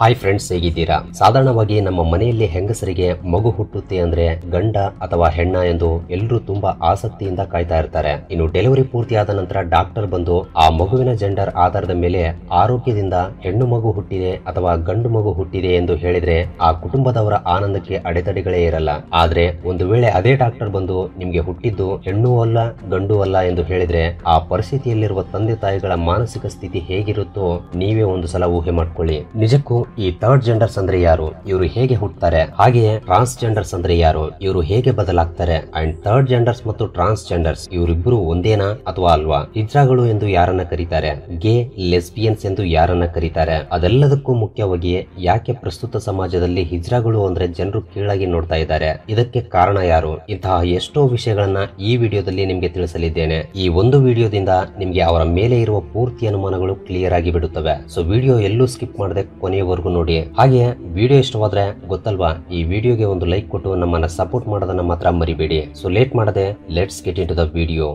hi friends ಹೇಗಿದ್ದೀರಾ ಸಾಧಾರಣವಾಗಿ ನಮ್ಮ ಮನೆಯಲ್ಲಿ ಹೆಂಗಸರಿಗೆ ಮಗು ಹುಟ್ಟುತ್ತೆ ಅಂದ್ರೆ ಗಂಡ ಅಥವಾ ಹೆಣ್ಣ ಎಂದು ಎಲ್ಲರೂ ತುಂಬಾ ಆಸಕ್ತಿಯಿಂದ ಕಾಯ್ತಾ ಇರ್ತಾರೆ ಇನ್ನು ಡೆಲಿವರಿ ಪೂರ್ತಿಯಾದ ನಂತರ ಡಾಕ್ಟರ್ ಬಂದು ಆ ಮಗುವಿನ ಜೆಂಡರ್ ಆಧಾರದ ಮೇಲೆ ಆರೋಗ್ಯದಿಂದ ಹೆಣ್ಣು ಮಗು ಹುಟ್ಟಿದೆ ಅಥವಾ ಗಂಡು ಮಗು ಹುಟ್ಟಿದೆ ಎಂದು ಹೇಳಿದ್ರೆ ಆ ಕುಟುಂಬದವರ ಆನಂದಕ್ಕೆ ಅಡೆತಡೆಗಳೇ ಇರಲ್ಲ ಆದ್ರೆ ಒಂದು ವೇಳೆ ಅದೇ ಡಾಕ್ಟರ್ ಬಂದು ನಿಮ್ಗೆ ಹುಟ್ಟಿದ್ದು ಹೆಣ್ಣು ಅಲ್ಲ ಗಂಡು ಅಲ್ಲ ಎಂದು ಹೇಳಿದ್ರೆ ಆ ಪರಿಸ್ಥಿತಿಯಲ್ಲಿರುವ ತಂದೆ ತಾಯಿಗಳ ಮಾನಸಿಕ ಸ್ಥಿತಿ ಹೇಗಿರುತ್ತೋ ನೀವೇ ಒಂದು ಸಲ ಊಹೆ ಮಾಡ್ಕೊಳ್ಳಿ ನಿಜಕ್ಕೂ ಈ ಥರ್ಡ್ ಜೆಂಡರ್ಸ್ ಅಂದ್ರೆ ಯಾರು ಇವರು ಹೇಗೆ ಹುಟ್ಟುತ್ತಾರೆ ಹಾಗೆಯೇ ಟ್ರಾನ್ಸ್ ಜೆಂಡರ್ಸ್ ಅಂದ್ರೆ ಯಾರು ಇವರು ಹೇಗೆ ಬದಲಾಗ್ತಾರೆ ಅಂಡ್ ಥರ್ಡ್ ಜೆಂಡರ್ಸ್ ಮತ್ತು ಟ್ರಾನ್ಸ್ ಜೆಂಡರ್ಸ್ ಇವರಿಬ್ಬರು ಒಂದೇನಾ ಅಥವಾ ಅಲ್ವಾ ಹಿಜ್ರಾಗಳು ಎಂದು ಯಾರನ್ನ ಕರೀತಾರೆ ಗೇ ಲೆಸ್ಬಿಯನ್ಸ್ ಎಂದು ಯಾರನ್ನ ಕರೀತಾರೆ ಅದೆಲ್ಲದಕ್ಕೂ ಮುಖ್ಯವಾಗಿ ಯಾಕೆ ಪ್ರಸ್ತುತ ಸಮಾಜದಲ್ಲಿ ಹಿಜ್ರಾಗಳು ಅಂದ್ರೆ ಜನರು ಕೀಳಾಗಿ ನೋಡ್ತಾ ಇದ್ದಾರೆ ಇದಕ್ಕೆ ಕಾರಣ ಯಾರು ಇಂತಹ ಎಷ್ಟೋ ವಿಷಯಗಳನ್ನ ಈ ವಿಡಿಯೋದಲ್ಲಿ ನಿಮಗೆ ತಿಳಿಸಲಿದ್ದೇನೆ ಈ ಒಂದು ವಿಡಿಯೋದಿಂದ ನಿಮಗೆ ಅವರ ಮೇಲೆ ಇರುವ ಪೂರ್ತಿ ಅನುಮಾನಗಳು ಕ್ಲಿಯರ್ ಆಗಿ ಬಿಡುತ್ತವೆ ಸೊ ವಿಡಿಯೋ ಎಲ್ಲೂ ಸ್ಕಿಪ್ ಮಾಡದೆ ಕೊನೆಯವರೆಗೂ ಕೊನೆವರೆಗೂ ನೋಡಿ ಹಾಗೆ ವಿಡಿಯೋ ಇಷ್ಟವಾದ್ರೆ ಗೊತ್ತಲ್ವಾ ಈ ವಿಡಿಯೋಗೆ ಒಂದು ಲೈಕ್ ಕೊಟ್ಟು ನಮ್ಮನ್ನ ಸಪೋರ್ಟ್ ಮಾಡೋದನ್ನ ಮಾತ್ರ ಮರಿಬೇಡಿ ಸೊ ಲೇಟ್ ಮಾಡದೆ let's get into the video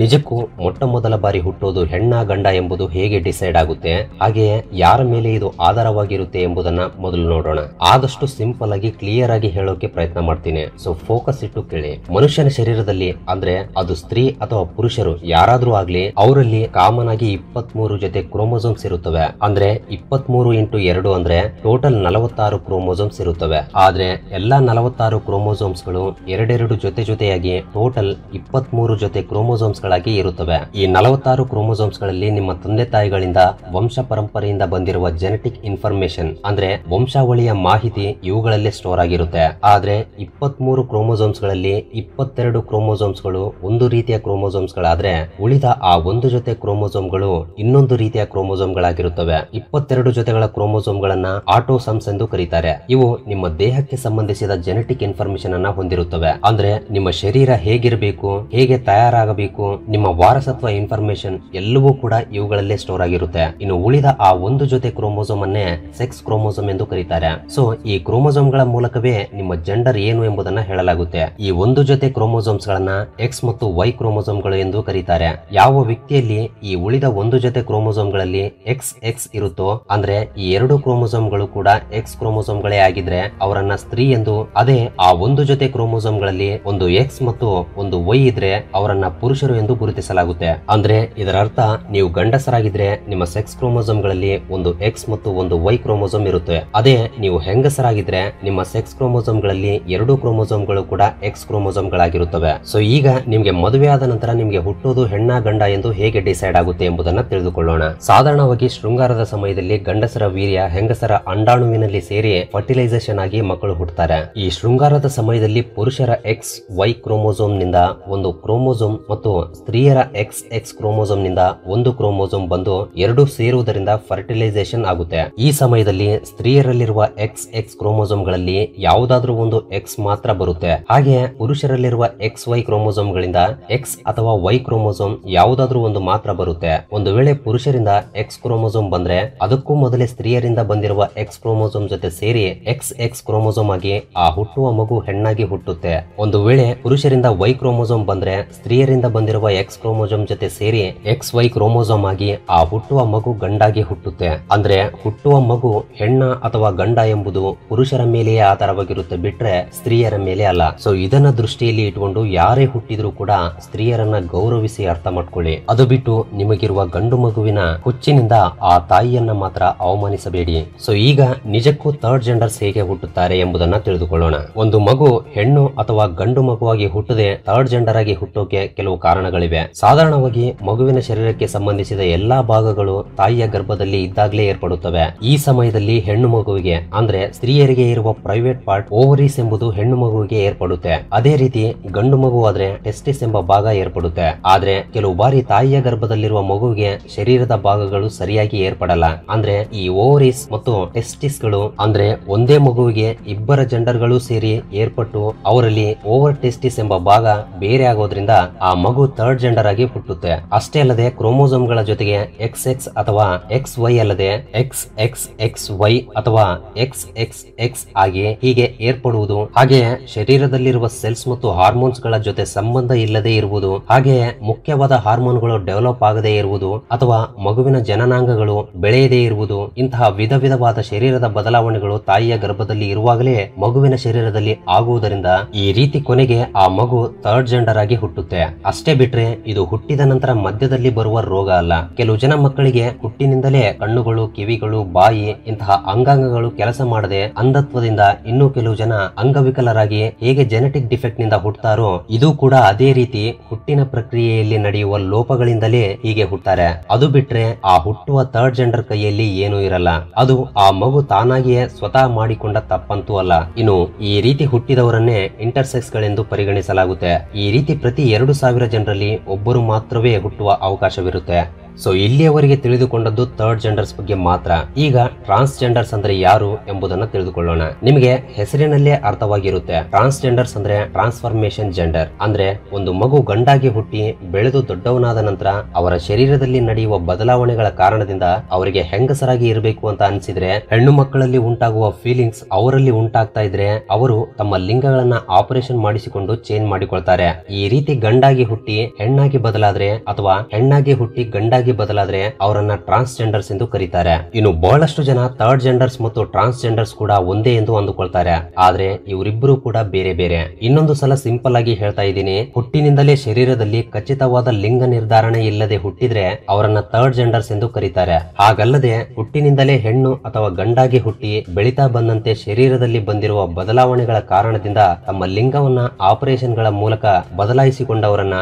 ನಿಜಕ್ಕೂ ಮೊಟ್ಟ ಮೊದಲ ಬಾರಿ ಹುಟ್ಟೋದು ಹೆಣ್ಣ ಗಂಡ ಎಂಬುದು ಹೇಗೆ ಡಿಸೈಡ್ ಆಗುತ್ತೆ ಹಾಗೆಯೇ ಯಾರ ಮೇಲೆ ಇದು ಆಧಾರವಾಗಿರುತ್ತೆ ಎಂಬುದನ್ನ ಮೊದಲು ನೋಡೋಣ ಆದಷ್ಟು ಸಿಂಪಲ್ ಆಗಿ ಕ್ಲಿಯರ್ ಆಗಿ ಹೇಳೋಕೆ ಪ್ರಯತ್ನ ಮಾಡ್ತೀನಿ ಸೊ ಫೋಕಸ್ ಇಟ್ಟು ಕೇಳಿ ಮನುಷ್ಯನ ಶರೀರದಲ್ಲಿ ಅಂದ್ರೆ ಅದು ಸ್ತ್ರೀ ಅಥವಾ ಪುರುಷರು ಯಾರಾದ್ರೂ ಆಗ್ಲಿ ಅವರಲ್ಲಿ ಕಾಮನ್ ಆಗಿ ಇಪ್ಪತ್ಮೂರು ಜೊತೆ ಕ್ರೋಮೋಸೋಮ್ಸ್ ಇರುತ್ತವೆ ಅಂದ್ರೆ ಇಪ್ಪತ್ಮೂರು ಇಂಟು ಎರಡು ಅಂದ್ರೆ ಟೋಟಲ್ ನಲವತ್ತಾರು ಕ್ರೋಮೋಸೋಮ್ಸ್ ಇರುತ್ತವೆ ಆದ್ರೆ ಎಲ್ಲಾ ನಲವತ್ತಾರು ಕ್ರೋಮೋಸೋಮ್ಸ್ ಗಳು ಎರಡೆರಡು ಜೊತೆ ಜೊತೆಯಾಗಿ ಟೋಟಲ್ ಮೂರು ಜೊತೆ ಕ್ರೋಮೋಸೋಮ್ಸ್ ಗಳಾಗಿ ಇರುತ್ತವೆ ಈ ನಲವತ್ತಾರು ಗಳಲ್ಲಿ ನಿಮ್ಮ ತಂದೆ ತಾಯಿಗಳಿಂದ ವಂಶ ಪರಂಪರೆಯಿಂದ ಬಂದಿರುವ ಜೆನೆಟಿಕ್ ಇನ್ಫಾರ್ಮೇಶನ್ ಅಂದ್ರೆ ವಂಶಾವಳಿಯ ಮಾಹಿತಿ ಇವುಗಳಲ್ಲೇ ಸ್ಟೋರ್ ಆಗಿರುತ್ತೆ ಆದ್ರೆ ಇಪ್ಪತ್ತ್ ಮೂರು ಗಳಲ್ಲಿ ಇಪ್ಪತ್ತೆರಡು ಗಳು ಒಂದು ರೀತಿಯ ಕ್ರೋಮೋಸೋಮ್ಸ್ ಗಳಾದ್ರೆ ಉಳಿದ ಆ ಒಂದು ಜೊತೆ ಗಳು ಇನ್ನೊಂದು ರೀತಿಯ ಕ್ರೋಮೋಸೋಮ್ ಗಳಾಗಿರುತ್ತವೆ ಇಪ್ಪತ್ತೆರಡು ಜೊತೆಗಳ ಗಳನ್ನ ಆಟೋಸಮ್ಸ್ ಎಂದು ಕರೀತಾರೆ ಇವು ನಿಮ್ಮ ದೇಹಕ್ಕೆ ಸಂಬಂಧಿಸಿದ ಜೆನೆಟಿಕ್ ಇನ್ಫಾರ್ಮೇಶನ್ ಅನ್ನ ಹೊಂದಿರುತ್ತವೆ ಅಂದ್ರೆ ನಿಮ್ಮ ಶರೀರ ಹೇಗಿರಬೇಕು ಹೇಗೆ ತಯಾರಾಗಬೇಕು ನಿಮ್ಮ ವಾರಸತ್ವ ಇನ್ಫಾರ್ಮೇಶನ್ ಎಲ್ಲವೂ ಕೂಡ ಇವುಗಳಲ್ಲೇ ಸ್ಟೋರ್ ಆಗಿರುತ್ತೆ ಇನ್ನು ಉಳಿದ ಆ ಒಂದು ಜೊತೆ ಕ್ರೋಮೋಸೋಮ್ ಅನ್ನೇ ಸೆಕ್ಸ್ ಕ್ರೋಮೋಸೋಮ್ ಎಂದು ಕರೀತಾರೆ ಸೊ ಈ ಕ್ರೋಮೋಸೋಮ್ ಗಳ ಮೂಲಕವೇ ನಿಮ್ಮ ಜೆಂಡರ್ ಏನು ಎಂಬುದನ್ನ ಹೇಳಲಾಗುತ್ತೆ ಈ ಒಂದು ಜೊತೆ ಕ್ರೋಮೋಸೋಮ್ಸ್ ಗಳನ್ನ ಎಕ್ಸ್ ಮತ್ತು ವೈ ಕ್ರೋಮೋಸೋಮ್ ಗಳು ಎಂದು ಕರೀತಾರೆ ಯಾವ ವ್ಯಕ್ತಿಯಲ್ಲಿ ಈ ಉಳಿದ ಒಂದು ಜೊತೆ ಕ್ರೋಮೋಸೋಮ್ ಗಳಲ್ಲಿ ಎಕ್ಸ್ ಎಕ್ಸ್ ಇರುತ್ತೋ ಅಂದ್ರೆ ಈ ಎರಡು ಕ್ರೋಮೋಸೋಮ್ ಗಳು ಕೂಡ ಎಕ್ಸ್ ಕ್ರೋಮೋಸೋಮ್ ಗಳೇ ಆಗಿದ್ರೆ ಅವರನ್ನ ಸ್ತ್ರೀ ಎಂದು ಅದೇ ಆ ಒಂದು ಜೊತೆ ಕ್ರೋಮೋಸೋಮ್ ಗಳಲ್ಲಿ ಒಂದು ಎಕ್ಸ್ ಮತ್ತು ಒಂದು ವೈ ಇದ್ರೆ ಅವರನ್ನ ಪುರುಷರು ಎಂದು ಗುರುತಿಸಲಾಗುತ್ತೆ ಅಂದ್ರೆ ಇದರ ಅರ್ಥ ನೀವು ಗಂಡಸರಾಗಿದ್ರೆ ನಿಮ್ಮ ಸೆಕ್ಸ್ ಕ್ರೋಮೋಸೋಮ್ ಗಳಲ್ಲಿ ಒಂದು ಎಕ್ಸ್ ಮತ್ತು ಒಂದು ವೈ ಕ್ರೋಮೋಸೋಮ್ ಇರುತ್ತೆ ಅದೇ ನೀವು ಹೆಂಗಸರಾಗಿದ್ರೆ ನಿಮ್ಮ ಸೆಕ್ಸ್ ಕ್ರೋಮೋಸೋಮ್ ಗಳಲ್ಲಿ ಎರಡು ಗಳು ಕೂಡ ಎಕ್ಸ್ ಕ್ರೋಮೋಸೋಮ್ ಗಳಾಗಿರುತ್ತವೆ ಸೊ ಈಗ ನಿಮ್ಗೆ ಮದುವೆಯಾದ ನಂತರ ನಿಮ್ಗೆ ಹುಟ್ಟೋದು ಹೆಣ್ಣ ಗಂಡ ಎಂದು ಹೇಗೆ ಡಿಸೈಡ್ ಆಗುತ್ತೆ ಎಂಬುದನ್ನ ತಿಳಿದುಕೊಳ್ಳೋಣ ಸಾಧಾರಣವಾಗಿ ಶೃಂಗಾರದ ಸಮಯದಲ್ಲಿ ಗಂಡಸರ ವೀರ್ಯ ಹೆಂಗಸರ ಅಂಡಾಣುವಿನಲ್ಲಿ ಸೇರಿ ಫರ್ಟಿಲೈಸೇಷನ್ ಆಗಿ ಮಕ್ಕಳು ಹುಟ್ಟುತ್ತಾರೆ ಈ ಶೃಂಗಾರದ ಸಮಯದಲ್ಲಿ ಪುರುಷರ ಎಕ್ಸ್ ವೈ ಕ್ರೋಮೋಸೋಮ್ ನಿಂದ ಒಂದು ಕ್ರೋಮೋಸೋಮ್ ಮತ್ತು ಸ್ತ್ರೀಯರ ಎಕ್ಸ್ ಎಕ್ಸ್ ನಿಂದ ಒಂದು ಕ್ರೋಮೋಸೋಮ್ ಬಂದು ಎರಡು ಸೇರುವುದರಿಂದ ಫರ್ಟಿಲೈಸೇಷನ್ ಆಗುತ್ತೆ ಈ ಸಮಯದಲ್ಲಿ ಸ್ತ್ರೀಯರಲ್ಲಿರುವ ಎಕ್ಸ್ ಎಕ್ಸ್ ಕ್ರೋಮೋಸೋಮ್ಗಳಲ್ಲಿ ಯಾವುದಾದ್ರೂ ಒಂದು ಎಕ್ಸ್ ಮಾತ್ರ ಬರುತ್ತೆ ಹಾಗೆ ಪುರುಷರಲ್ಲಿರುವ ಎಕ್ಸ್ ವೈ ಕ್ರೋಮೋಸೋಮ್ಗಳಿಂದ ಎಕ್ಸ್ ಅಥವಾ ವೈ ಕ್ರೋಮೋಸೋಮ್ ಯಾವುದಾದ್ರೂ ಒಂದು ಮಾತ್ರ ಬರುತ್ತೆ ಒಂದು ವೇಳೆ ಪುರುಷರಿಂದ ಎಕ್ಸ್ ಕ್ರೋಮೋಸೋಮ್ ಬಂದ್ರೆ ಅದಕ್ಕೂ ಮೊದಲೇ ಸ್ತ್ರೀಯರಿಂದ ಬಂದಿರುವ ಎಕ್ಸ್ ಕ್ರೋಮೋಸೋಮ್ ಜೊತೆ ಸೇರಿ ಎಕ್ಸ್ ಎಕ್ಸ್ ಕ್ರೋಮೋಸೋಮ್ ಆಗಿ ಆ ಹುಟ್ಟುವ ಮಗು ಹೆಣ್ಣಾಗಿ ಹುಟ್ಟುತ್ತೆ ಒಂದು ವೇಳೆ ಪುರುಷರಿಂದ ವೈ ಕ್ರೋಮೋಸೋಮ್ ಬಂದ್ರೆ ಸ್ತ್ರೀಯರಿಂದ ಬಂದಿರುವ ಎಕ್ಸ್ ಕ್ರೋಮೋಸೋಮ್ ಜೊತೆ ಸೇರಿ ಎಕ್ಸ್ ವೈ ಕ್ರೋಮೋಸೋಮ್ ಆಗಿ ಆ ಹುಟ್ಟುವ ಮಗು ಗಂಡಾಗಿ ಹುಟ್ಟುತ್ತೆ ಅಂದ್ರೆ ಹುಟ್ಟುವ ಮಗು ಹೆಣ್ಣ ಅಥವಾ ಗಂಡ ಎಂಬುದು ಪುರುಷರ ಮೇಲೆಯೇ ಆಧಾರವಾಗಿರುತ್ತೆ ಬಿಟ್ರೆ ಸ್ತ್ರೀಯರ ಮೇಲೆ ಅಲ್ಲ ಸೊ ಇದನ್ನ ದೃಷ್ಟಿಯಲ್ಲಿ ಇಟ್ಕೊಂಡು ಯಾರೇ ಹುಟ್ಟಿದ್ರು ಕೂಡ ಸ್ತ್ರೀಯರನ್ನ ಗೌರವಿಸಿ ಅರ್ಥ ಮಾಡ್ಕೊಳ್ಳಿ ಅದು ಬಿಟ್ಟು ನಿಮಗಿರುವ ಗಂಡು ಮಗುವಿನ ಹುಚ್ಚಿನಿಂದ ಆ ತಾಯಿಯನ್ನ ಮಾತ್ರ ಅವಮಾನಿಸಬೇಡಿ ಸೊ ಈಗ ನಿಜಕ್ಕೂ ಥರ್ಡ್ ಜೆಂಡರ್ಸ್ ಹೇಗೆ ಹುಟ್ಟುತ್ತಾರೆ ಎಂಬುದನ್ನ ತಿಳಿದುಕೊಳ್ಳೋಣ ಒಂದು ಮಗು ಹೆಣ್ಣು ಅಥವಾ ಗಂಡು ಮಗುವಾಗಿ ಹುಟ್ಟದೆ ಥರ್ಡ್ ಜೆಂಡರ್ ಆಗಿ ಹುಟ್ಟೋಕೆ ಕೆಲವು ಕಾರಣ ಗಳಿವೆ ಸಾಧಾರಣವಾಗಿ ಮಗುವಿನ ಶರೀರಕ್ಕೆ ಸಂಬಂಧಿಸಿದ ಎಲ್ಲಾ ಭಾಗಗಳು ತಾಯಿಯ ಗರ್ಭದಲ್ಲಿ ಇದ್ದಾಗಲೇ ಏರ್ಪಡುತ್ತವೆ ಈ ಸಮಯದಲ್ಲಿ ಹೆಣ್ಣು ಮಗುವಿಗೆ ಅಂದ್ರೆ ಸ್ತ್ರೀಯರಿಗೆ ಇರುವ ಪ್ರೈವೇಟ್ ಪಾರ್ಟ್ ಓವರೀಸ್ ಎಂಬುದು ಹೆಣ್ಣು ಮಗುವಿಗೆ ಏರ್ಪಡುತ್ತೆ ಅದೇ ರೀತಿ ಗಂಡು ಮಗು ಆದ್ರೆ ಟೆಸ್ಟಿಸ್ ಎಂಬ ಭಾಗ ಏರ್ಪಡುತ್ತೆ ಆದ್ರೆ ಕೆಲವು ಬಾರಿ ತಾಯಿಯ ಗರ್ಭದಲ್ಲಿರುವ ಮಗುವಿಗೆ ಶರೀರದ ಭಾಗಗಳು ಸರಿಯಾಗಿ ಏರ್ಪಡಲ್ಲ ಅಂದ್ರೆ ಈ ಓವರೀಸ್ ಮತ್ತು ಟೆಸ್ಟಿಸ್ ಗಳು ಅಂದ್ರೆ ಒಂದೇ ಮಗುವಿಗೆ ಇಬ್ಬರ ಜೆಂಡರ್ ಗಳು ಸೇರಿ ಏರ್ಪಟ್ಟು ಅವರಲ್ಲಿ ಓವರ್ ಟೆಸ್ಟಿಸ್ ಎಂಬ ಭಾಗ ಬೇರೆ ಆಗೋದ್ರಿಂದ ಆ ಮಗು ಥರ್ಡ್ ಜೆಂಡರ್ ಆಗಿ ಹುಟ್ಟುತ್ತೆ ಅಷ್ಟೇ ಅಲ್ಲದೆ ಕ್ರೋಮೋಸೋಮ್ಗಳ ಜೊತೆಗೆ ಎಕ್ಸ್ ಎಕ್ಸ್ ಅಥವಾ ಎಕ್ಸ್ ವೈ ಅಲ್ಲದೆ ಎಕ್ಸ್ ಎಕ್ಸ್ ಎಕ್ಸ್ ವೈ ಅಥವಾ ಎಕ್ಸ್ ಎಕ್ಸ್ ಎಕ್ಸ್ ಆಗಿ ಹೀಗೆ ಏರ್ಪಡುವುದು ಹಾಗೆ ಶರೀರದಲ್ಲಿರುವ ಸೆಲ್ಸ್ ಮತ್ತು ಹಾರ್ಮೋನ್ಸ್ ಗಳ ಜೊತೆ ಸಂಬಂಧ ಇಲ್ಲದೆ ಇರುವುದು ಹಾಗೆ ಮುಖ್ಯವಾದ ಹಾರ್ಮೋನ್ಗಳು ಡೆವಲಪ್ ಆಗದೇ ಇರುವುದು ಅಥವಾ ಮಗುವಿನ ಜನನಾಂಗಗಳು ಬೆಳೆಯದೇ ಇರುವುದು ಇಂತಹ ವಿಧ ವಿಧವಾದ ಶರೀರದ ಬದಲಾವಣೆಗಳು ತಾಯಿಯ ಗರ್ಭದಲ್ಲಿ ಇರುವಾಗಲೇ ಮಗುವಿನ ಶರೀರದಲ್ಲಿ ಆಗುವುದರಿಂದ ಈ ರೀತಿ ಕೊನೆಗೆ ಆ ಮಗು ಥರ್ಡ್ ಜೆಂಡರ್ ಆಗಿ ಹುಟ್ಟುತ್ತೆ ಅಷ್ಟೇ ಬಿಟ್ರೆ ಇದು ಹುಟ್ಟಿದ ನಂತರ ಮಧ್ಯದಲ್ಲಿ ಬರುವ ರೋಗ ಅಲ್ಲ ಕೆಲವು ಜನ ಮಕ್ಕಳಿಗೆ ಹುಟ್ಟಿನಿಂದಲೇ ಕಣ್ಣುಗಳು ಕಿವಿಗಳು ಬಾಯಿ ಇಂತಹ ಅಂಗಾಂಗಗಳು ಕೆಲಸ ಮಾಡದೆ ಅಂಧತ್ವದಿಂದ ಇನ್ನೂ ಕೆಲವು ಜನ ಅಂಗವಿಕಲರಾಗಿ ಹೇಗೆ ಜೆನೆಟಿಕ್ ಡಿಫೆಕ್ಟ್ ನಿಂದ ಹುಟ್ಟುತ್ತಾರೋ ಇದು ಕೂಡ ಅದೇ ರೀತಿ ಹುಟ್ಟಿನ ಪ್ರಕ್ರಿಯೆಯಲ್ಲಿ ನಡೆಯುವ ಲೋಪಗಳಿಂದಲೇ ಹೀಗೆ ಹುಟ್ಟಾರೆ ಅದು ಬಿಟ್ರೆ ಆ ಹುಟ್ಟುವ ಥರ್ಡ್ ಜೆಂಡರ್ ಕೈಯಲ್ಲಿ ಏನೂ ಇರಲ್ಲ ಅದು ಆ ಮಗು ತಾನಾಗಿಯೇ ಸ್ವತಃ ಮಾಡಿಕೊಂಡ ತಪ್ಪಂತೂ ಅಲ್ಲ ಇನ್ನು ಈ ರೀತಿ ಹುಟ್ಟಿದವರನ್ನೇ ಇಂಟರ್ಸೆಕ್ಸ್ ಗಳೆಂದು ಪರಿಗಣಿಸಲಾಗುತ್ತೆ ಈ ರೀತಿ ಪ್ರತಿ ಎರಡು ಸಾವಿರ ಜನರ ಒಬ್ಬರಲ್ಲಿ ಒಬ್ಬರು ಮಾತ್ರವೇ ಹುಟ್ಟುವ ಅವಕಾಶವಿರುತ್ತೆ ಸೊ ಇಲ್ಲಿಯವರೆಗೆ ತಿಳಿದುಕೊಂಡದ್ದು ಥರ್ಡ್ ಜೆಂಡರ್ಸ್ ಬಗ್ಗೆ ಮಾತ್ರ ಈಗ ಟ್ರಾನ್ಸ್ ಜೆಂಡರ್ಸ್ ಅಂದ್ರೆ ಯಾರು ಎಂಬುದನ್ನ ತಿಳಿದುಕೊಳ್ಳೋಣ ನಿಮಗೆ ಹೆಸರಿನಲ್ಲೇ ಅರ್ಥವಾಗಿರುತ್ತೆ ಟ್ರಾನ್ಸ್ ಜೆಂಡರ್ಸ್ ಅಂದ್ರೆ ಟ್ರಾನ್ಸ್ಫಾರ್ಮೇಶನ್ ಜೆಂಡರ್ ಅಂದ್ರೆ ಒಂದು ಮಗು ಗಂಡಾಗಿ ಹುಟ್ಟಿ ಬೆಳೆದು ದೊಡ್ಡವನಾದ ನಂತರ ಅವರ ಶರೀರದಲ್ಲಿ ನಡೆಯುವ ಬದಲಾವಣೆಗಳ ಕಾರಣದಿಂದ ಅವರಿಗೆ ಹೆಂಗಸರಾಗಿ ಇರಬೇಕು ಅಂತ ಅನಿಸಿದ್ರೆ ಹೆಣ್ಣು ಮಕ್ಕಳಲ್ಲಿ ಉಂಟಾಗುವ ಫೀಲಿಂಗ್ಸ್ ಅವರಲ್ಲಿ ಉಂಟಾಗ್ತಾ ಇದ್ರೆ ಅವರು ತಮ್ಮ ಲಿಂಗಗಳನ್ನ ಆಪರೇಷನ್ ಮಾಡಿಸಿಕೊಂಡು ಚೇಂಜ್ ಮಾಡಿಕೊಳ್ತಾರೆ ಈ ರೀತಿ ಗಂಡಾಗಿ ಹುಟ್ಟಿ ಹೆಣ್ಣಾಗಿ ಬದಲಾದ್ರೆ ಅಥವಾ ಹೆಣ್ಣಾಗಿ ಹುಟ್ಟಿ ಗಂಡಾಗಿ ಆಗಿ ಬದಲಾದ್ರೆ ಅವರನ್ನ ಜೆಂಡರ್ಸ್ ಎಂದು ಕರೀತಾರೆ ಇನ್ನು ಬಹಳಷ್ಟು ಜನ ಥರ್ಡ್ ಜೆಂಡರ್ಸ್ ಮತ್ತು ಟ್ರಾನ್ಸ್ ಜೆಂಡರ್ಸ್ ಕೂಡ ಒಂದೇ ಎಂದು ಅಂದುಕೊಳ್ತಾರೆ ಆದ್ರೆ ಇವರಿಬ್ಬರು ಕೂಡ ಬೇರೆ ಬೇರೆ ಇನ್ನೊಂದು ಸಲ ಸಿಂಪಲ್ ಆಗಿ ಹೇಳ್ತಾ ಇದ್ದೀನಿ ಹುಟ್ಟಿನಿಂದಲೇ ಶರೀರದಲ್ಲಿ ಖಚಿತವಾದ ಲಿಂಗ ನಿರ್ಧಾರಣೆ ಇಲ್ಲದೆ ಹುಟ್ಟಿದ್ರೆ ಅವರನ್ನ ಥರ್ಡ್ ಜೆಂಡರ್ಸ್ ಎಂದು ಕರೀತಾರೆ ಹಾಗಲ್ಲದೆ ಹುಟ್ಟಿನಿಂದಲೇ ಹೆಣ್ಣು ಅಥವಾ ಗಂಡಾಗಿ ಹುಟ್ಟಿ ಬೆಳೀತಾ ಬಂದಂತೆ ಶರೀರದಲ್ಲಿ ಬಂದಿರುವ ಬದಲಾವಣೆಗಳ ಕಾರಣದಿಂದ ತಮ್ಮ ಲಿಂಗವನ್ನ ಆಪರೇಷನ್ಗಳ ಮೂಲಕ ಬದಲಾಯಿಸಿಕೊಂಡವರನ್ನ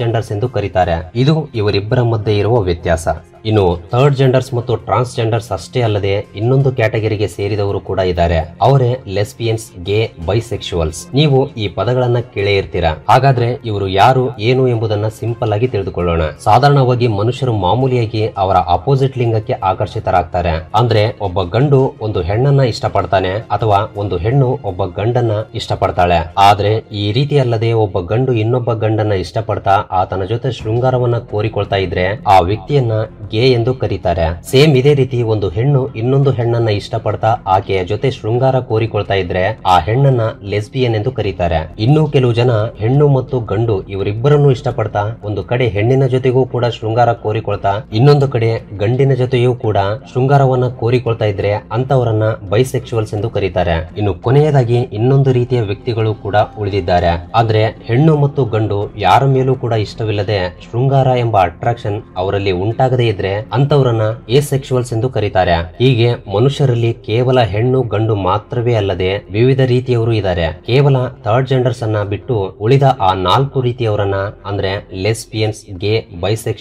ಜೆಂಡರ್ಸ್ ಎಂದು ಕರೀತಾರೆ ಇದು ಇವರಿಬ್ಬರ ಮಧ್ಯೆ ಇರುವ वित्यासा ಇನ್ನು ಥರ್ಡ್ ಜೆಂಡರ್ಸ್ ಮತ್ತು ಟ್ರಾನ್ಸ್ ಜೆಂಡರ್ಸ್ ಅಷ್ಟೇ ಅಲ್ಲದೆ ಇನ್ನೊಂದು ಕ್ಯಾಟಗರಿಗೆ ಸೇರಿದವರು ಕೂಡ ಇದ್ದಾರೆ ಅವರೇ ಲೆಸ್ಪಿಯನ್ಸ್ ಗೇ ಬೈಸೆಕ್ಷುವಲ್ಸ್ ನೀವು ಈ ಪದಗಳನ್ನ ಕೇಳೇ ಇರ್ತೀರಾ ಹಾಗಾದ್ರೆ ಇವರು ಯಾರು ಏನು ಎಂಬುದನ್ನ ಸಿಂಪಲ್ ಆಗಿ ತಿಳಿದುಕೊಳ್ಳೋಣ ಸಾಧಾರಣವಾಗಿ ಮನುಷ್ಯರು ಮಾಮೂಲಿಯಾಗಿ ಅವರ ಅಪೋಸಿಟ್ ಲಿಂಗಕ್ಕೆ ಆಕರ್ಷಿತರಾಗ್ತಾರೆ ಅಂದ್ರೆ ಒಬ್ಬ ಗಂಡು ಒಂದು ಹೆಣ್ಣನ್ನ ಇಷ್ಟಪಡ್ತಾನೆ ಅಥವಾ ಒಂದು ಹೆಣ್ಣು ಒಬ್ಬ ಗಂಡನ್ನ ಇಷ್ಟಪಡ್ತಾಳೆ ಆದ್ರೆ ಈ ರೀತಿ ಅಲ್ಲದೆ ಒಬ್ಬ ಗಂಡು ಇನ್ನೊಬ್ಬ ಗಂಡನ್ನ ಇಷ್ಟಪಡ್ತಾ ಆತನ ಜೊತೆ ಶೃಂಗಾರವನ್ನ ಕೋರಿಕೊಳ್ತಾ ಇದ್ರೆ ಆ ವ್ಯಕ್ತಿಯನ್ನ ಕೆ ಎಂದು ಕರೀತಾರೆ ಸೇಮ್ ಇದೇ ರೀತಿ ಒಂದು ಹೆಣ್ಣು ಇನ್ನೊಂದು ಹೆಣ್ಣನ್ನ ಇಷ್ಟಪಡ್ತಾ ಆಕೆಯ ಜೊತೆ ಶೃಂಗಾರ ಕೋರಿಕೊಳ್ತಾ ಇದ್ರೆ ಆ ಹೆಣ್ಣನ್ನ ಲೆಸ್ಬಿಯನ್ ಎಂದು ಕರೀತಾರೆ ಇನ್ನೂ ಕೆಲವು ಜನ ಹೆಣ್ಣು ಮತ್ತು ಗಂಡು ಇವರಿಬ್ಬರನ್ನು ಇಷ್ಟಪಡ್ತಾ ಒಂದು ಕಡೆ ಹೆಣ್ಣಿನ ಜೊತೆಗೂ ಕೂಡ ಶೃಂಗಾರ ಕೋರಿಕೊಳ್ತಾ ಇನ್ನೊಂದು ಕಡೆ ಗಂಡಿನ ಜೊತೆಯೂ ಕೂಡ ಶೃಂಗಾರವನ್ನ ಕೋರಿಕೊಳ್ತಾ ಇದ್ರೆ ಅಂತವರನ್ನ ಬೈಸೆಕ್ಚುವಲ್ಸ್ ಎಂದು ಕರೀತಾರೆ ಇನ್ನು ಕೊನೆಯದಾಗಿ ಇನ್ನೊಂದು ರೀತಿಯ ವ್ಯಕ್ತಿಗಳು ಕೂಡ ಉಳಿದಿದ್ದಾರೆ ಆದ್ರೆ ಹೆಣ್ಣು ಮತ್ತು ಗಂಡು ಯಾರ ಮೇಲೂ ಕೂಡ ಇಷ್ಟವಿಲ್ಲದೆ ಶೃಂಗಾರ ಎಂಬ ಅಟ್ರಾಕ್ಷನ್ ಅವರಲ್ಲಿ ಉಂಟಾಗದೇ ಇದ್ರೆ ಅಂತವರನ್ನ ಎ ಸೆಕ್ಸುವಲ್ಸ್ ಎಂದು ಕರೀತಾರೆ ಹೀಗೆ ಮನುಷ್ಯರಲ್ಲಿ ಕೇವಲ ಹೆಣ್ಣು ಗಂಡು ಮಾತ್ರವೇ ಅಲ್ಲದೆ ವಿವಿಧ ರೀತಿಯವರು ಇದ್ದಾರೆ ಕೇವಲ ಥರ್ಡ್ ಜೆಂಡರ್ಸ್ ಅನ್ನ ಬಿಟ್ಟು ಉಳಿದ ಆ ನಾಲ್ಕು ರೀತಿಯವರನ್ನ ಅಂದ್ರೆ ಲೆಸ್ಬಿಯನ್ಸ್ ಗೇ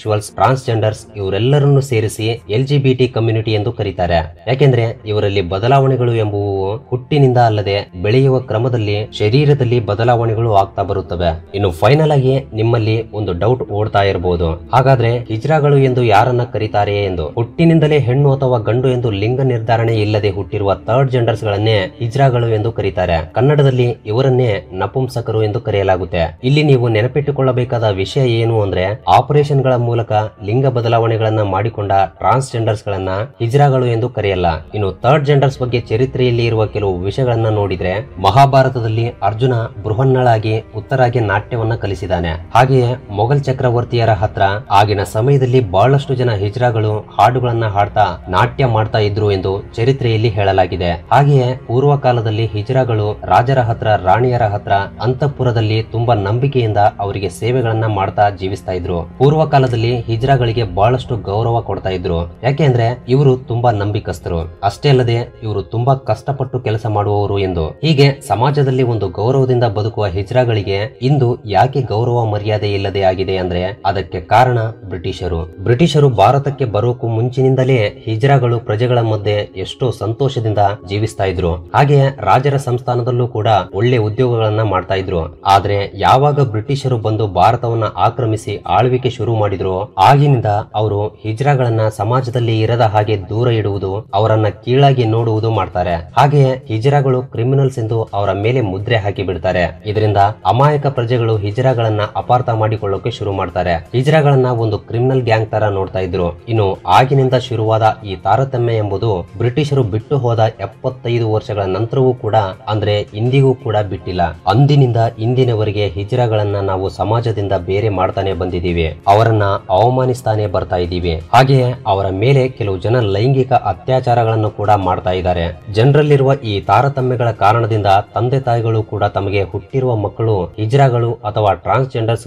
ಟ್ರಾನ್ಸ್ ಟ್ರಾನ್ಸ್ಜೆಂಡರ್ಸ್ ಇವರೆಲ್ಲರನ್ನು ಸೇರಿಸಿ ಎಲ್ ಜಿ ಕಮ್ಯುನಿಟಿ ಎಂದು ಕರೀತಾರೆ ಯಾಕೆಂದ್ರೆ ಇವರಲ್ಲಿ ಬದಲಾವಣೆಗಳು ಎಂಬುವು ಹುಟ್ಟಿನಿಂದ ಅಲ್ಲದೆ ಬೆಳೆಯುವ ಕ್ರಮದಲ್ಲಿ ಶರೀರದಲ್ಲಿ ಬದಲಾವಣೆಗಳು ಆಗ್ತಾ ಬರುತ್ತವೆ ಇನ್ನು ಫೈನಲ್ ಆಗಿ ನಿಮ್ಮಲ್ಲಿ ಒಂದು ಡೌಟ್ ಓಡ್ತಾ ಇರಬಹುದು ಹಾಗಾದ್ರೆ ಹಿಜ್ರಾಗಳು ಎಂದು ಯಾರನ್ನ ಕರೀತಾರೆ ಎಂದು ಹುಟ್ಟಿನಿಂದಲೇ ಹೆಣ್ಣು ಅಥವಾ ಗಂಡು ಎಂದು ಲಿಂಗ ನಿರ್ಧಾರಣೆ ಇಲ್ಲದೆ ಹುಟ್ಟಿರುವ ಥರ್ಡ್ ಜೆಂಡರ್ಸ್ ಗಳನ್ನೇ ಇಜ್ರಾಗಳು ಎಂದು ಕರೀತಾರೆ ಕನ್ನಡದಲ್ಲಿ ಇವರನ್ನೇ ನಪುಂಸಕರು ಎಂದು ಕರೆಯಲಾಗುತ್ತೆ ಇಲ್ಲಿ ನೀವು ನೆನಪಿಟ್ಟುಕೊಳ್ಳಬೇಕಾದ ವಿಷಯ ಏನು ಅಂದ್ರೆ ಆಪರೇಷನ್ ಗಳ ಮೂಲಕ ಲಿಂಗ ಬದಲಾವಣೆಗಳನ್ನ ಮಾಡಿಕೊಂಡ ಟ್ರಾನ್ಸ್ ಜೆಂಡರ್ಸ್ ಗಳನ್ನ ಹಿಜ್ರಾಗಳು ಎಂದು ಕರೆಯಲ್ಲ ಇನ್ನು ಥರ್ಡ್ ಜೆಂಡರ್ಸ್ ಬಗ್ಗೆ ಚರಿತ್ರೆಯಲ್ಲಿ ಇರುವ ಕೆಲವು ವಿಷಯಗಳನ್ನ ನೋಡಿದ್ರೆ ಮಹಾಭಾರತದಲ್ಲಿ ಅರ್ಜುನ ಬೃಹನ್ನಳಾಗಿ ಉತ್ತರಾಗಿ ನಾಟ್ಯವನ್ನ ಕಲಿಸಿದಾನೆ ಹಾಗೆಯೇ ಮೊಘಲ್ ಚಕ್ರವರ್ತಿಯರ ಹತ್ರ ಆಗಿನ ಸಮಯದಲ್ಲಿ ಬಹಳಷ್ಟು ಜನ ಹಿಜ್ರಾಗಳು ಹಾಡುಗಳನ್ನ ಹಾಡ್ತಾ ನಾಟ್ಯ ಮಾಡ್ತಾ ಇದ್ರು ಎಂದು ಚರಿತ್ರೆಯಲ್ಲಿ ಹೇಳಲಾಗಿದೆ ಹಾಗೆಯೇ ಪೂರ್ವ ಕಾಲದಲ್ಲಿ ಹಿಜ್ರಾಗಳು ರಾಜರ ಹತ್ರ ರಾಣಿಯರ ಹತ್ರ ಅಂತಃಪುರದಲ್ಲಿ ತುಂಬಾ ನಂಬಿಕೆಯಿಂದ ಅವರಿಗೆ ಸೇವೆಗಳನ್ನ ಮಾಡ್ತಾ ಜೀವಿಸ್ತಾ ಇದ್ರು ಪೂರ್ವ ಕಾಲದಲ್ಲಿ ಹಿಜ್ರಾಗಳಿಗೆ ಬಹಳಷ್ಟು ಗೌರವ ಕೊಡ್ತಾ ಇದ್ರು ಯಾಕೆಂದ್ರೆ ಇವರು ತುಂಬಾ ನಂಬಿಕಸ್ಥರು ಅಷ್ಟೇ ಅಲ್ಲದೆ ಇವರು ತುಂಬಾ ಕಷ್ಟಪಟ್ಟು ಕೆಲಸ ಮಾಡುವವರು ಎಂದು ಹೀಗೆ ಸಮಾಜದಲ್ಲಿ ಒಂದು ಗೌರವದಿಂದ ಬದುಕುವ ಹಿಜ್ರಾಗಳಿಗೆ ಇಂದು ಯಾಕೆ ಗೌರವ ಮರ್ಯಾದೆ ಇಲ್ಲದೆ ಆಗಿದೆ ಅಂದ್ರೆ ಅದಕ್ಕೆ ಕಾರಣ ಬ್ರಿಟಿಷರು ಬ್ರಿಟಿಷರು ಭಾರತಕ್ಕೆ ಬರೋಕ್ಕೂ ಮುಂಚಿನಿಂದಲೇ ಹಿಜ್ರಾಗಳು ಪ್ರಜೆಗಳ ಮಧ್ಯೆ ಎಷ್ಟೋ ಸಂತೋಷದಿಂದ ಜೀವಿಸ್ತಾ ಇದ್ರು ಹಾಗೆ ರಾಜರ ಸಂಸ್ಥಾನದಲ್ಲೂ ಕೂಡ ಒಳ್ಳೆ ಉದ್ಯೋಗಗಳನ್ನ ಮಾಡ್ತಾ ಇದ್ರು ಆದ್ರೆ ಯಾವಾಗ ಬ್ರಿಟಿಷರು ಬಂದು ಭಾರತವನ್ನ ಆಕ್ರಮಿಸಿ ಆಳ್ವಿಕೆ ಶುರು ಮಾಡಿದ್ರು ಆಗಿನಿಂದ ಅವರು ಹಿಜ್ರಾಗಳನ್ನ ಸಮಾಜದಲ್ಲಿ ಇರದ ಹಾಗೆ ದೂರ ಇಡುವುದು ಅವರನ್ನ ಕೀಳಾಗಿ ನೋಡುವುದು ಮಾಡ್ತಾರೆ ಹಾಗೆ ಹಿಜ್ರಾಗಳು ಕ್ರಿಮಿನಲ್ಸ್ ಎಂದು ಅವರ ಮೇಲೆ ಮುದ್ರೆ ಹಾಕಿ ಬಿಡ್ತಾರೆ ಇದರಿಂದ ಅಮಾಯಕ ಪ್ರಜೆಗಳು ಹಿಜ್ರಾಗಳನ್ನ ಅಪಾರ್ಥ ಮಾಡಿಕೊಳ್ಳೋಕೆ ಶುರು ಮಾಡ್ತಾರೆ ಹಿಜ್ರಾಗಳನ್ನ ಒಂದು ಕ್ರಿಮಿನಲ್ ಗ್ಯಾಂಗ್ ತರ ನೋಡ್ತಾ ಮಾಡಿದ್ರು ಇನ್ನು ಆಗಿನಿಂದ ಶುರುವಾದ ಈ ತಾರತಮ್ಯ ಎಂಬುದು ಬ್ರಿಟಿಷರು ಬಿಟ್ಟು ಹೋದ ಎಪ್ಪತ್ತೈದು ವರ್ಷಗಳ ನಂತರವೂ ಕೂಡ ಅಂದ್ರೆ ಇಂದಿಗೂ ಕೂಡ ಬಿಟ್ಟಿಲ್ಲ ಅಂದಿನಿಂದ ಇಂದಿನವರೆಗೆ ಹಿಜ್ರಾಗಳನ್ನ ನಾವು ಸಮಾಜದಿಂದ ಬೇರೆ ಮಾಡ್ತಾನೆ ಬಂದಿದ್ದೀವಿ ಅವರನ್ನ ಅವಮಾನಿಸ್ತಾನೆ ಬರ್ತಾ ಇದ್ದೀವಿ ಹಾಗೆ ಅವರ ಮೇಲೆ ಕೆಲವು ಜನ ಲೈಂಗಿಕ ಅತ್ಯಾಚಾರಗಳನ್ನು ಕೂಡ ಮಾಡ್ತಾ ಇದ್ದಾರೆ ಜನರಲ್ಲಿರುವ ಈ ತಾರತಮ್ಯಗಳ ಕಾರಣದಿಂದ ತಂದೆ ತಾಯಿಗಳು ಕೂಡ ತಮಗೆ ಹುಟ್ಟಿರುವ ಮಕ್ಕಳು ಹಿಜ್ರಾಗಳು ಅಥವಾ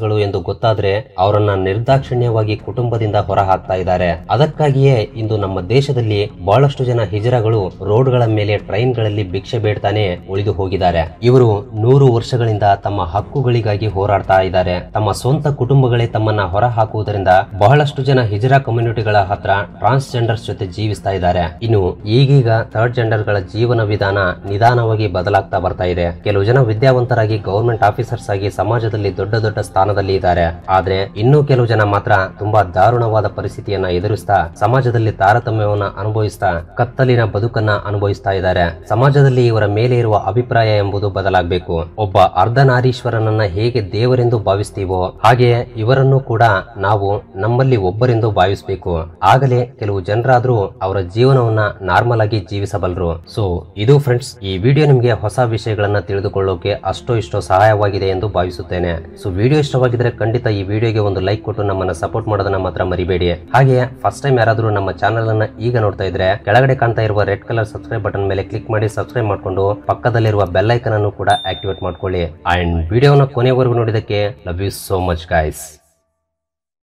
ಗಳು ಎಂದು ಗೊತ್ತಾದ್ರೆ ಅವರನ್ನ ನಿರ್ದಾಕ್ಷಿಣ್ಯವಾಗಿ ಕುಟುಂಬದಿಂದ ಹೊರಹಾಕ್ತಾರೆ ಮಾಡ್ತಾ ಇದ್ದಾರೆ ಅದಕ್ಕಾಗಿಯೇ ಇಂದು ನಮ್ಮ ದೇಶದಲ್ಲಿ ಬಹಳಷ್ಟು ಜನ ಹಿಜರಗಳು ರೋಡ್ಗಳ ಮೇಲೆ ಟ್ರೈನ್ಗಳಲ್ಲಿ ಭಿಕ್ಷೆ ಬೇಡ್ತಾನೆ ಉಳಿದು ಹೋಗಿದ್ದಾರೆ ಇವರು ನೂರು ವರ್ಷಗಳಿಂದ ತಮ್ಮ ಹಕ್ಕುಗಳಿಗಾಗಿ ಹೋರಾಡ್ತಾ ಇದ್ದಾರೆ ತಮ್ಮ ಸ್ವಂತ ಕುಟುಂಬಗಳೇ ತಮ್ಮನ್ನ ಹೊರ ಹಾಕುವುದರಿಂದ ಬಹಳಷ್ಟು ಜನ ಹಿಜರಾ ಕಮ್ಯುನಿಟಿಗಳ ಹತ್ರ ಟ್ರಾನ್ಸ್ ಜೆಂಡರ್ಸ್ ಜೊತೆ ಜೀವಿಸ್ತಾ ಇದ್ದಾರೆ ಇನ್ನು ಈಗೀಗ ಥರ್ಡ್ ಜೆಂಡರ್ ಗಳ ಜೀವನ ವಿಧಾನ ನಿಧಾನವಾಗಿ ಬದಲಾಗ್ತಾ ಬರ್ತಾ ಇದೆ ಕೆಲವು ಜನ ವಿದ್ಯಾವಂತರಾಗಿ ಗೌರ್ಮೆಂಟ್ ಆಫೀಸರ್ಸ್ ಆಗಿ ಸಮಾಜದಲ್ಲಿ ದೊಡ್ಡ ದೊಡ್ಡ ಸ್ಥಾನದಲ್ಲಿ ಇದ್ದಾರೆ ಆದ್ರೆ ಇನ್ನು ಕೆಲವು ಜನ ಮಾತ್ರ ತುಂಬಾ ದಾರುಣವಾದ ಪರಿಸ್ಥಿತಿ ಪರಿಸ್ಥಿತಿಯನ್ನ ಎದುರಿಸ್ತಾ ಸಮಾಜದಲ್ಲಿ ತಾರತಮ್ಯವನ್ನ ಅನುಭವಿಸ್ತಾ ಕತ್ತಲಿನ ಬದುಕನ್ನ ಅನುಭವಿಸ್ತಾ ಇದ್ದಾರೆ ಸಮಾಜದಲ್ಲಿ ಇವರ ಮೇಲೆ ಇರುವ ಅಭಿಪ್ರಾಯ ಎಂಬುದು ಬದಲಾಗಬೇಕು ಒಬ್ಬ ಅರ್ಧನಾರೀಶ್ವರನನ್ನ ಹೇಗೆ ದೇವರೆಂದು ಭಾವಿಸ್ತೀವೋ ಹಾಗೆ ಇವರನ್ನು ಕೂಡ ನಾವು ನಮ್ಮಲ್ಲಿ ಒಬ್ಬರೆಂದು ಭಾವಿಸಬೇಕು ಆಗಲೇ ಕೆಲವು ಜನರಾದರೂ ಅವರ ಜೀವನವನ್ನ ನಾರ್ಮಲ್ ಆಗಿ ಜೀವಿಸಬಲ್ಲರು ಸೊ ಇದು ಫ್ರೆಂಡ್ಸ್ ಈ ವಿಡಿಯೋ ನಿಮಗೆ ಹೊಸ ವಿಷಯಗಳನ್ನ ತಿಳಿದುಕೊಳ್ಳೋಕೆ ಅಷ್ಟೋ ಇಷ್ಟೋ ಸಹಾಯವಾಗಿದೆ ಎಂದು ಭಾವಿಸುತ್ತೇನೆ ಸೊ ವಿಡಿಯೋ ಇಷ್ಟವಾಗಿದ್ರೆ ಖಂಡಿತ ಈ ವಿಡಿಯೋಗೆ ಒಂದು ಲೈಕ್ ಕೊಟ್ಟು ನಮ್ಮನ್ನ ಸಪೋರ್ಟ್ ಮಾಡೋದನ್ನ ಮಾತ್ರ ಮರಿಬೇಡಿ ಹಾಗೆ ಫಸ್ಟ್ ಟೈಮ್ ಯಾರಾದರೂ ನಮ್ಮ ಚಾನಲ್ ಅನ್ನ ಈಗ ನೋಡ್ತಾ ಇದ್ರೆ ಕೆಳಗಡೆ ಕಾಣ್ತಾ ಇರುವ ರೆಡ್ ಕಲರ್ ಸಬ್ಸ್ಕ್ರೈಬ್ ಬಟನ್ ಮೇಲೆ ಕ್ಲಿಕ್ ಮಾಡಿ ಸಬ್ಸ್ಕ್ರೈಬ್ ಮಾಡಿಕೊಂಡು ಪಕ್ಕದಲ್ಲಿರುವ ಬೆಲ್ ಐಕನ್ ಅನ್ನು ಕೂಡ ಆಕ್ಟಿವೇಟ್ ಮಾಡ್ಕೊಳ್ಳಿ ಅಂಡ್ ವಿಡಿಯೋನ ಕೊನೆವರೆಗೂ ನೋಡಿದಕ್ಕೆ love you so much guys